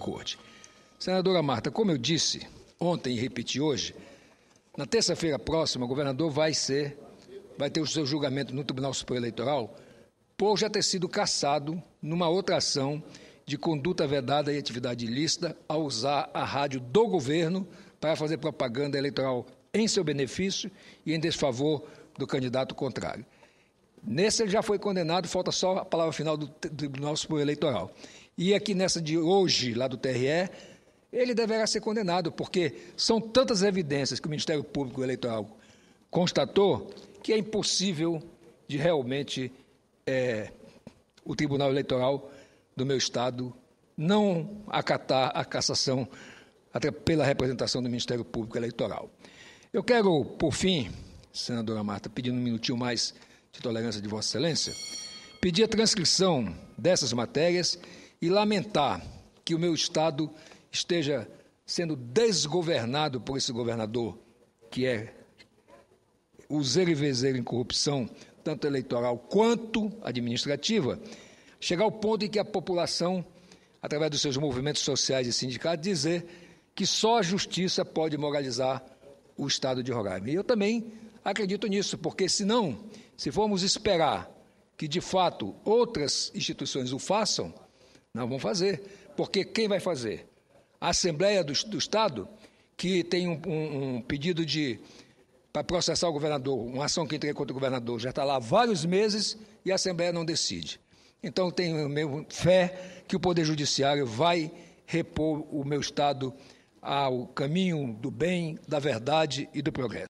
Corte. Senadora Marta, como eu disse ontem e repeti hoje, na terça-feira próxima o governador vai ser, vai ter o seu julgamento no Tribunal Superior Eleitoral por já ter sido cassado numa outra ação de conduta vedada e atividade ilícita ao usar a rádio do governo para fazer propaganda eleitoral em seu benefício e em desfavor do candidato contrário. Nesse ele já foi condenado, falta só a palavra final do Tribunal Superior Eleitoral. E aqui nessa de hoje, lá do TRE, ele deverá ser condenado, porque são tantas evidências que o Ministério Público Eleitoral constatou que é impossível de realmente é, o Tribunal Eleitoral do meu Estado não acatar a cassação pela representação do Ministério Público Eleitoral. Eu quero, por fim, senadora Marta, pedindo um minutinho mais de tolerância de Vossa Excelência, pedir a transcrição dessas matérias e lamentar que o meu Estado esteja sendo desgovernado por esse governador que é useiro e vezeiro em corrupção, tanto eleitoral quanto administrativa, chegar ao ponto em que a população, através dos seus movimentos sociais e sindicatos, dizer que só a justiça pode moralizar o Estado de Roraima. E eu também acredito nisso, porque senão se formos esperar que de fato outras instituições o façam, não vão fazer, porque quem vai fazer? A Assembleia do, do Estado, que tem um, um, um pedido de para processar o governador, uma ação que entrei contra o governador, já está lá há vários meses e a Assembleia não decide. Então tenho fé que o Poder Judiciário vai repor o meu Estado ao caminho do bem, da verdade e do progresso.